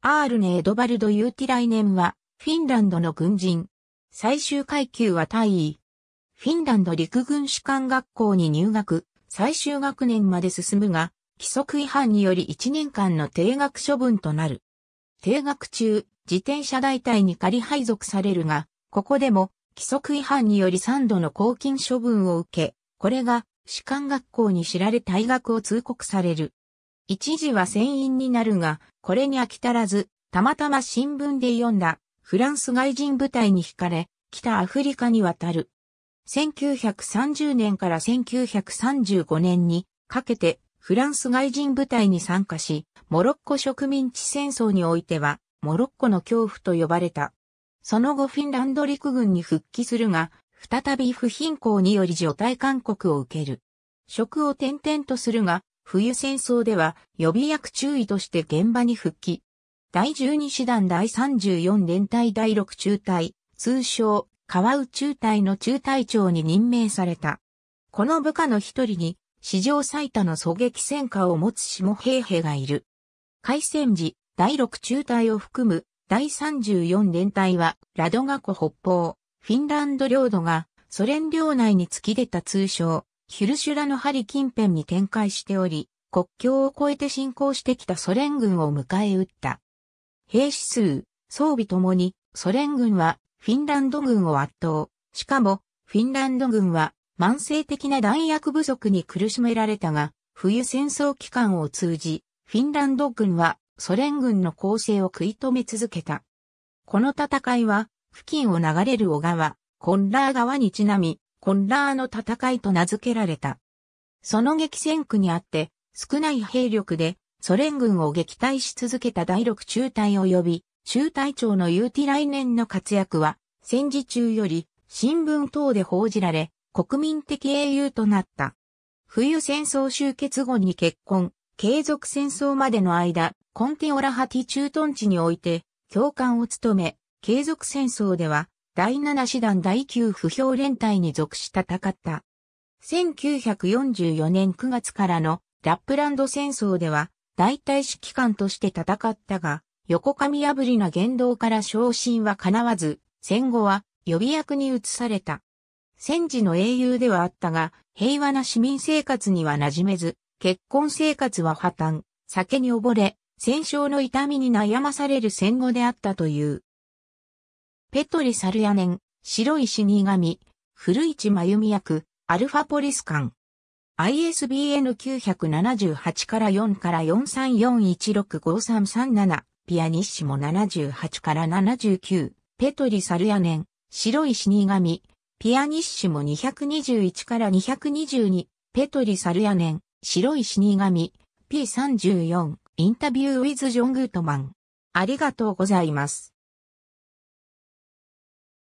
アールネ・エドバルド・ユーティライネンは、フィンランドの軍人。最終階級は大尉。フィンランド陸軍士官学校に入学、最終学年まで進むが、規則違反により1年間の定額処分となる。定額中、自転車代替に仮配属されるが、ここでも、規則違反により3度の公金処分を受け、これが、士官学校に知られ退学を通告される。一時は船員になるが、これに飽き足らず、たまたま新聞で読んだフランス外人部隊に惹かれ、北アフリカに渡る。1930年から1935年にかけてフランス外人部隊に参加し、モロッコ植民地戦争においては、モロッコの恐怖と呼ばれた。その後フィンランド陸軍に復帰するが、再び不貧困により除隊勧告を受ける。職を転々とするが、冬戦争では予備役中尉として現場に復帰。第12師団第34連隊第6中隊、通称、川内中隊の中隊長に任命された。この部下の一人に、史上最多の狙撃戦果を持つ下平兵がいる。海戦時、第6中隊を含む第34連隊は、ラドガ湖北方、フィンランド領土がソ連領内に突き出た通称、ヒルシュラの針近辺に展開しており、国境を越えて侵攻してきたソ連軍を迎え撃った。兵士数、装備ともに、ソ連軍はフィンランド軍を圧倒。しかも、フィンランド軍は慢性的な弾薬不足に苦しめられたが、冬戦争期間を通じ、フィンランド軍はソ連軍の攻勢を食い止め続けた。この戦いは、付近を流れる小川、コンラー川にちなみ、本ラーの戦いと名付けられた。その激戦区にあって、少ない兵力で、ソ連軍を撃退し続けた第6中隊及び、中隊長のユーティ来年の活躍は、戦時中より、新聞等で報じられ、国民的英雄となった。冬戦争終結後に結婚、継続戦争までの間、コンティオラハティ駐屯地において、教官を務め、継続戦争では、第7師団第9不評連隊に属し戦った。1944年9月からのラップランド戦争では大隊指揮官として戦ったが、横上破りな言動から昇進は叶わず、戦後は予備役に移された。戦時の英雄ではあったが、平和な市民生活には馴染めず、結婚生活は破綻、酒に溺れ、戦勝の痛みに悩まされる戦後であったという。ペトリ・サルヤネン、白い死神、古市真由美役、アルファポリス館。ISBN 978から4から4 3 4 1 6 5 3 3 7ピアニッシモ78から79、ペトリ・サルヤネン、白い死神、ピアニッシモ221から222、ペトリ・サルヤネン、白い死神、P34、インタビュー・ウィズ・ジョン・グートマン。ありがとうございます。